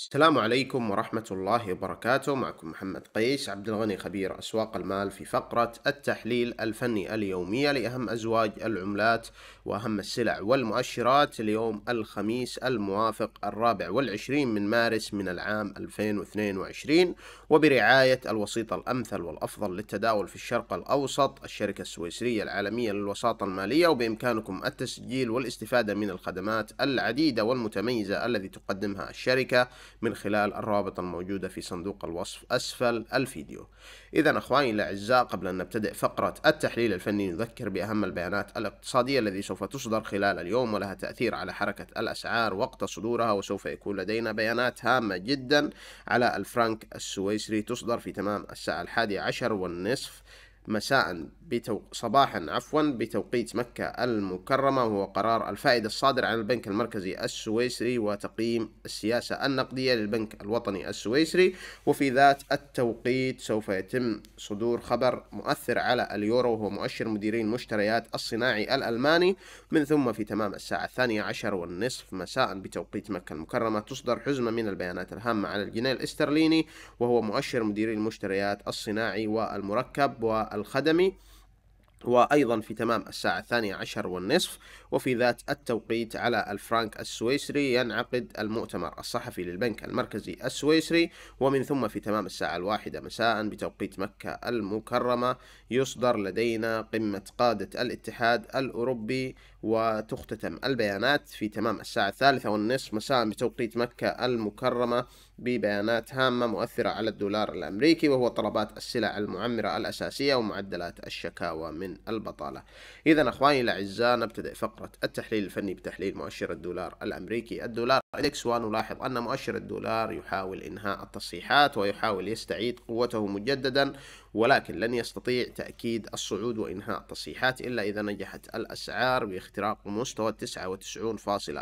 السلام عليكم ورحمة الله وبركاته معكم محمد قيس عبد الغني خبير أسواق المال في فقرة التحليل الفني اليومية لأهم أزواج العملات وأهم السلع والمؤشرات اليوم الخميس الموافق الرابع والعشرين من مارس من العام 2022 وبرعاية الوسيط الأمثل والأفضل للتداول في الشرق الأوسط الشركة السويسرية العالمية للوساطة المالية وبإمكانكم التسجيل والاستفادة من الخدمات العديدة والمتميزة التي تقدمها الشركة من خلال الروابط الموجودة في صندوق الوصف أسفل الفيديو إذا أخواني الأعزاء قبل أن نبتدئ فقرة التحليل الفني نذكر بأهم البيانات الاقتصادية الذي سوف تصدر خلال اليوم ولها تأثير على حركة الأسعار وقت صدورها وسوف يكون لدينا بيانات هامة جدا على الفرنك السويسري تصدر في تمام الساعة الحادية عشر والنصف مساء بتو... صباحا عفوا بتوقيت مكة المكرمة وهو قرار الفائدة الصادر عن البنك المركزي السويسري وتقييم السياسة النقدية للبنك الوطني السويسري وفي ذات التوقيت سوف يتم صدور خبر مؤثر على اليورو وهو مؤشر مديرين مشتريات الصناعي الألماني من ثم في تمام الساعة الثانية عشر والنصف مساء بتوقيت مكة المكرمة تصدر حزمة من البيانات الهامة على الجنيه الاسترليني وهو مؤشر مديرين المشتريات الصناعي والمركب و الخدمي وأيضا في تمام الساعة الثانية عشر والنصف وفي ذات التوقيت على الفرانك السويسري ينعقد المؤتمر الصحفي للبنك المركزي السويسري ومن ثم في تمام الساعة الواحدة مساء بتوقيت مكة المكرمة يصدر لدينا قمة قادة الاتحاد الأوروبي وتختتم البيانات في تمام الساعة الثالثة والنصف مساء بتوقيت مكة المكرمة ببيانات هامة مؤثرة على الدولار الأمريكي وهو طلبات السلع المعمرة الأساسية ومعدلات الشكاوى من البطالة إذا أخواني الأعزاء نبتدئ فقرة التحليل الفني بتحليل مؤشر الدولار الأمريكي الدولار إكس ونلاحظ أن مؤشر الدولار يحاول إنهاء التصحيحات ويحاول يستعيد قوته مجددا ولكن لن يستطيع تأكيد الصعود وإنهاء التصحيحات إلا إذا نجحت الأسعار باختراق مستوى 99.400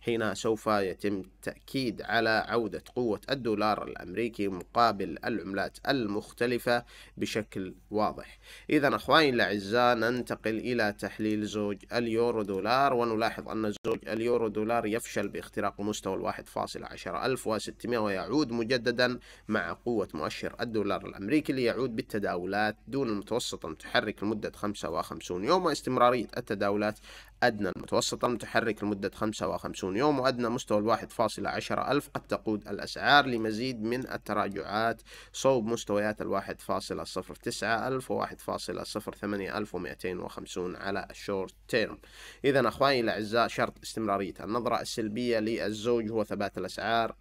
حينها سوف يتم التأكيد على عودة قوة الدولار الأمريكي مقابل العملات المختلفة بشكل واضح إذا أخواني الأعزاء ننتقل إلى تحليل زوج اليورو دولار ونلاحظ أن زوج اليورو دولار يفشل باختراق مستوى 1.10600 ويعود مجددا مع قوة مؤشر الدولار الأمريكي يعود بالتداولات دون المتوسط المتحرك لمدة 55 يوم واستمرارية التداولات أدنى المتوسط المتحرك لمدة 55 يوم وأدنى مستوى الواحد فاصلة عشر ألف قد تقود الأسعار لمزيد من التراجعات صوب مستويات الواحد فاصلة صفر تسعة ألف وواحد فاصلة صفر ثمانية ألف ومائتين وخمسون على الشورت تيرم إذا أخواني الأعزاء شرط استمرارية النظرة السلبية للزوج هو ثبات الأسعار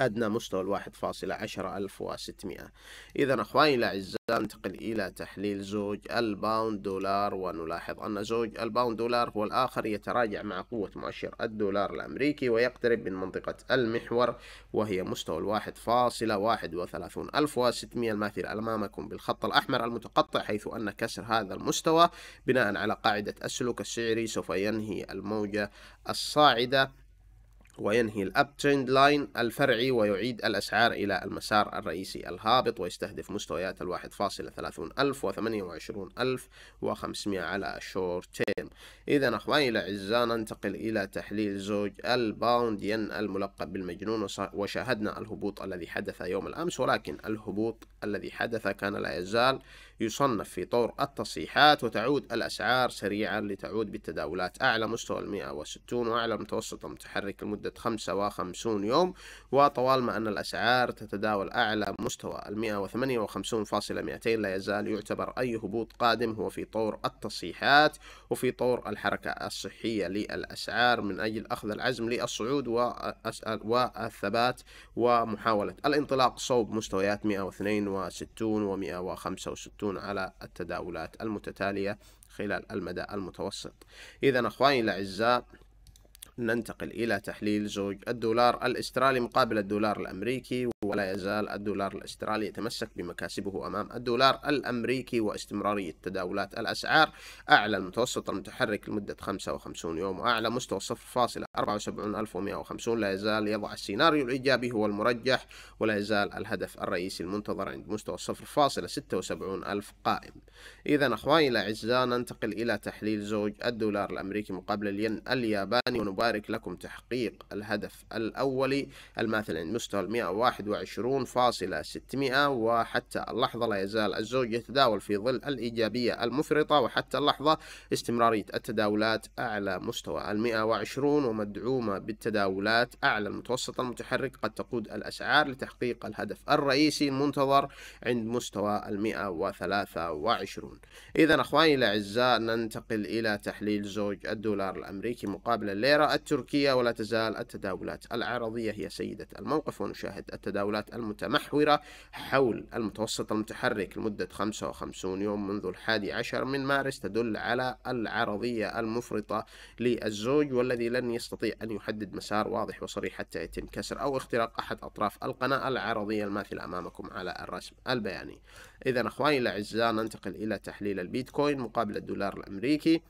أدنى مستوى الواحد فاصلة عشرة ألف وستمائة إذا أخواني الأعزاء ننتقل إلى تحليل زوج الباوند دولار ونلاحظ أن زوج الباوند دولار هو الآخر يتراجع مع قوة مؤشر الدولار الأمريكي ويقترب من منطقة المحور وهي مستوى الواحد فاصلة واحد وثلاثون ألف وستمائة الماثل أمامكم بالخط الأحمر المتقطع حيث أن كسر هذا المستوى بناء على قاعدة السلوك السعري سوف ينهي الموجة الصاعدة وينهي الأب تريند لاين الفرعي ويعيد الأسعار إلى المسار الرئيسي الهابط ويستهدف مستويات الواحد فاصلة ثلاثون ألف وثمانية وعشرون ألف وخمسمائة على الشورت تيرم إذا أخواني الأعزاء ننتقل إلى تحليل زوج الباوند ين الملقب بالمجنون وشاهدنا الهبوط الذي حدث يوم الأمس ولكن الهبوط الذي حدث كان لا يزال يصنف في طور التصحيحات وتعود الأسعار سريعا لتعود بالتداولات أعلى مستوى المئة وستون وأعلى متوسط متحرك المدة لمدة 55 يوم وطوال ما أن الأسعار تتداول أعلى مستوى ال 158.200 لا يزال يعتبر أي هبوط قادم هو في طور التصحيحات وفي طور الحركة الصحية للأسعار من أجل أخذ العزم للصعود والثبات ومحاولة الانطلاق صوب مستويات 162 و 165 على التداولات المتتالية خلال المدى المتوسط إذا أخواني الأعزاء ننتقل إلى تحليل زوج الدولار الأسترالي مقابل الدولار الأمريكي ولا يزال الدولار الأسترالي يتمسك بمكاسبه أمام الدولار الأمريكي واستمرارية تداولات الأسعار أعلى المتوسط المتحرك لمدة 55 يوم وأعلى مستوى 0.74150 لا يزال يضع السيناريو الإيجابي هو المرجح ولا يزال الهدف الرئيسي المنتظر عند مستوى 0.76000 قائم إذا أخواني الأعزاء ننتقل إلى تحليل زوج الدولار الأمريكي مقابل الين الياباني ونبادر يبارك لكم تحقيق الهدف الأولي الماثل عند مستوى المئة واحد وعشرون فاصلة ستمائة وحتى اللحظة لا يزال الزوج يتداول في ظل الإيجابية المفرطة وحتى اللحظة استمرارية التداولات أعلى مستوى المئة وعشرون ومدعومة بالتداولات أعلى المتوسط المتحرك قد تقود الأسعار لتحقيق الهدف الرئيسي المنتظر عند مستوى المئة وثلاثة وعشرون إذا أخواني الأعزاء ننتقل إلى تحليل زوج الدولار الأمريكي مقابل الليرة التركية ولا تزال التداولات العرضية هي سيدة الموقف ونشاهد التداولات المتمحورة حول المتوسط المتحرك لمدة 55 يوم منذ الحادي عشر من مارس تدل على العرضية المفرطة للزوج والذي لن يستطيع أن يحدد مسار واضح وصريح حتى يتم كسر أو اختراق أحد أطراف القناة العرضية الماثلة أمامكم على الرسم البياني إذا أخواني الأعزاء ننتقل إلى تحليل البيتكوين مقابل الدولار الأمريكي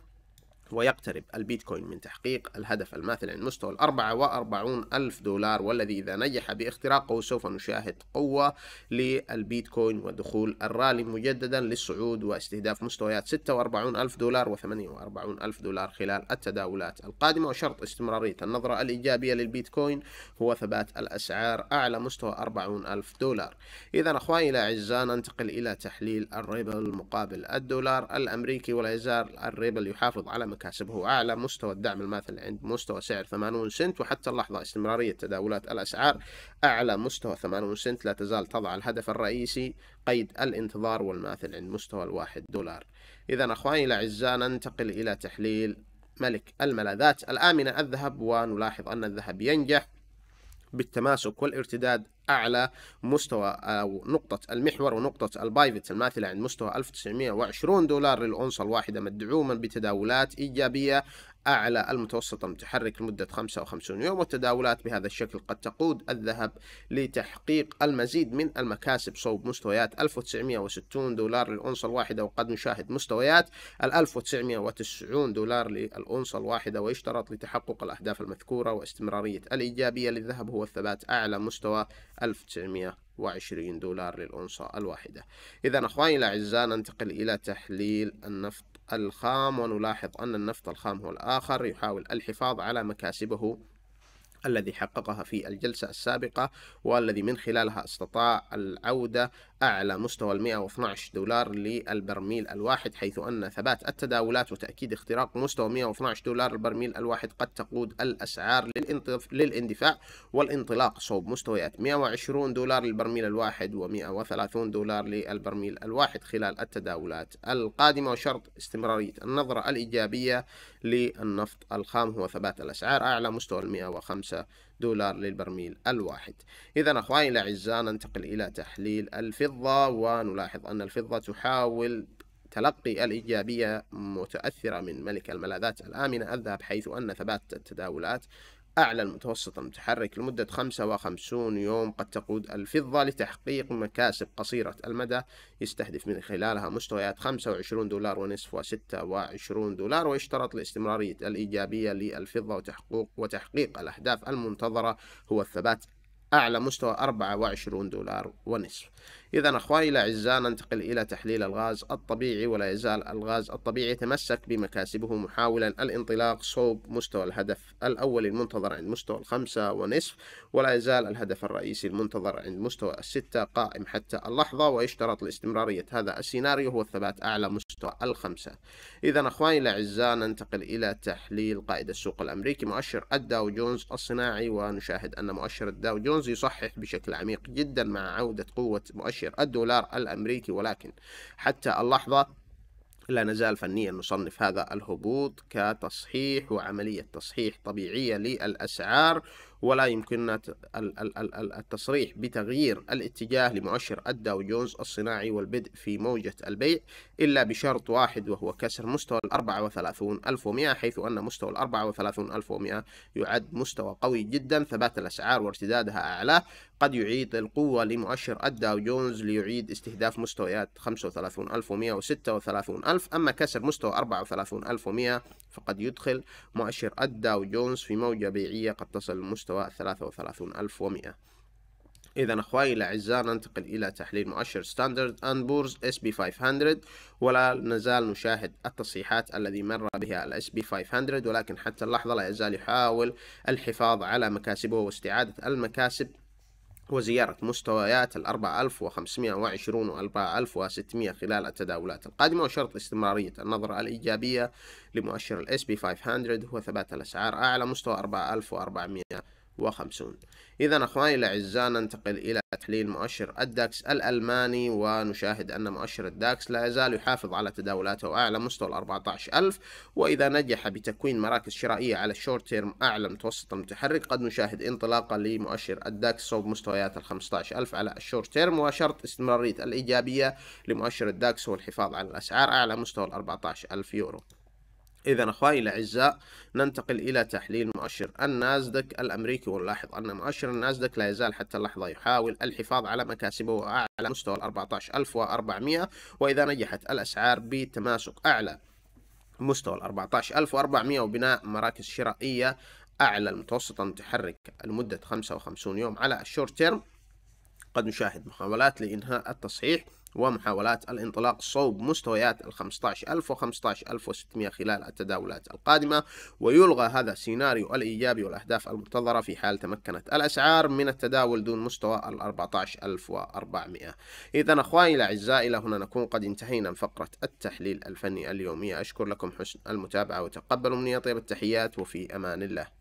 ويقترب البيتكوين من تحقيق الهدف الماثل عند مستوى الأربعة وأربعون ألف دولار والذي إذا نجح باختراقه سوف نشاهد قوة للبيتكوين ودخول الرالي مجددا للصعود واستهداف مستويات ستة وأربعون ألف دولار وثمانية وأربعون ألف دولار خلال التداولات القادمة وشرط استمرارية النظرة الإيجابية للبيتكوين هو ثبات الأسعار أعلى مستوى أربعون ألف دولار إذا أخواني الأعزاء ننتقل إلى تحليل الريبل مقابل الدولار الأمريكي ولا يزال الريبل يحافظ على المكاسب هو أعلى مستوى الدعم الماثل عند مستوى سعر 80 سنت وحتى اللحظة استمرارية تداولات الأسعار أعلى مستوى 80 سنت لا تزال تضع الهدف الرئيسي قيد الانتظار والماثل عند مستوى الواحد دولار إذا أخواني الأعزاء ننتقل إلى تحليل ملك الملاذات الآمنة الذهب ونلاحظ أن الذهب ينجح بالتماسك والارتداد أعلى مستوى أو نقطة المحور ونقطة البايفت الماثلة عند مستوى 1920 دولار للأونصة الواحدة مدعوما بتداولات إيجابية أعلى المتوسط المتحرك لمدة 55 يوم والتداولات بهذا الشكل قد تقود الذهب لتحقيق المزيد من المكاسب صوب مستويات 1960 دولار للأونصة الواحدة وقد نشاهد مستويات ال 1990 دولار للأونصة الواحدة ويشترط لتحقق الأهداف المذكورة واستمرارية الإيجابية للذهب هو الثبات أعلى مستوى 1920 دولار للأونصة الواحدة إذا أخواني الأعزاء ننتقل إلى تحليل النفط الخام ونلاحظ أن النفط الخام هو الآخر يحاول الحفاظ على مكاسبه الذي حققها في الجلسة السابقة والذي من خلالها استطاع العودة أعلى مستوى 112 دولار للبرميل الواحد حيث أن ثبات التداولات وتأكيد اختراق مستوى 112 دولار البرميل الواحد قد تقود الأسعار للاندفاع والانطلاق صوب مستويات 120 دولار للبرميل الواحد و130 دولار للبرميل الواحد خلال التداولات القادمة وشرط استمرارية النظرة الإيجابية للنفط الخام هو ثبات الأسعار أعلى مستوى 105 خمسة دولار للبرميل الواحد إذا أخواني الأعزاء ننتقل إلى تحليل الفضة ونلاحظ أن الفضة تحاول تلقي الإيجابية متأثرة من ملك الملاذات الآمنة الذهب حيث أن ثبات التداولات أعلى المتوسط المتحرك لمدة 55 يوم قد تقود الفضة لتحقيق مكاسب قصيرة المدى يستهدف من خلالها مستويات 25 دولار ونصف و 26 دولار ويشترط الاستمرارية الإيجابية للفضة وتحقيق, وتحقيق الأهداف المنتظرة هو الثبات أعلى مستوى 24 دولار ونصف إذا أخواني الأعزاء ننتقل إلى تحليل الغاز الطبيعي ولا يزال الغاز الطبيعي يتمسك بمكاسبه محاولا الانطلاق صوب مستوى الهدف الأول المنتظر عند مستوى الخمسة ونصف ولا يزال الهدف الرئيسي المنتظر عند مستوى الستة قائم حتى اللحظة ويشترط لاستمرارية هذا السيناريو هو الثبات أعلى مستوى مستوى الخمسة إذا أخواني الأعزاء ننتقل إلى تحليل قائد السوق الأمريكي مؤشر الداو جونز الصناعي ونشاهد أن مؤشر الداو جونز يصحح بشكل عميق جدا مع عودة قوة مؤشر الدولار الأمريكي ولكن حتى اللحظة لا نزال فنيا نصنف هذا الهبوط كتصحيح وعملية تصحيح طبيعية للأسعار ولا يمكننا التصريح بتغيير الاتجاه لمؤشر الداو جونز الصناعي والبدء في موجة البيع إلا بشرط واحد وهو كسر مستوى ال 34100 حيث أن مستوى ال 34100 يعد مستوى قوي جدا ثبات الأسعار وارتدادها أعلاه قد يعيد القوة لمؤشر الداو جونز ليعيد استهداف مستويات 35100 و 36000 أما كسر مستوى 34100 فقد يدخل مؤشر الداو جونز في موجة بيعية قد تصل مستوى 33100 إذا أخواني الأعزاء ننتقل إلى تحليل مؤشر ستاندرد أند بورز اس بي 500 ولا نزال نشاهد التصحيحات الذي مر بها الاس بي 500 ولكن حتى اللحظة لا يزال يحاول الحفاظ على مكاسبه واستعادة المكاسب وزيارة مستويات ال 4520 و 4600 خلال التداولات القادمة وشرط استمرارية النظرة الإيجابية لمؤشر الاس بي 500 هو ثبات الأسعار أعلى مستوى 4400 وخمسون إذا أخواني الأعزاء ننتقل إلى تحليل مؤشر الداكس الألماني ونشاهد أن مؤشر الداكس لا يزال يحافظ على تداولاته أعلى مستوى ال 14000 وإذا نجح بتكوين مراكز شرائية على الشورت تيرم أعلى متوسط المتحرك قد نشاهد انطلاقا لمؤشر الداكس صوب مستويات ال 15000 على الشورت تيرم وشرط استمرارية الإيجابية لمؤشر الداكس هو الحفاظ على الأسعار أعلى مستوى ال 14000 يورو إذا أخواني الأعزاء ننتقل إلى تحليل مؤشر النازدك الأمريكي ونلاحظ أن مؤشر النازدك لا يزال حتى اللحظة يحاول الحفاظ على مكاسبه على مستوى ال 14400 وإذا نجحت الأسعار بتماسك أعلى مستوى ال 14400 وبناء مراكز شرائية أعلى المتوسط المتحرك لمدة 55 يوم على الشورت تيرم قد نشاهد محاولات لإنهاء التصحيح ومحاولات الانطلاق صوب مستويات ال 15000 و 15600 خلال التداولات القادمة ويلغى هذا السيناريو الإيجابي والأهداف المنتظرة في حال تمكنت الأسعار من التداول دون مستوى ال 14400 إذا أخواني الأعزاء إلى هنا نكون قد انتهينا من فقرة التحليل الفني اليومية أشكر لكم حسن المتابعة وتقبلوا مني طيب التحيات وفي أمان الله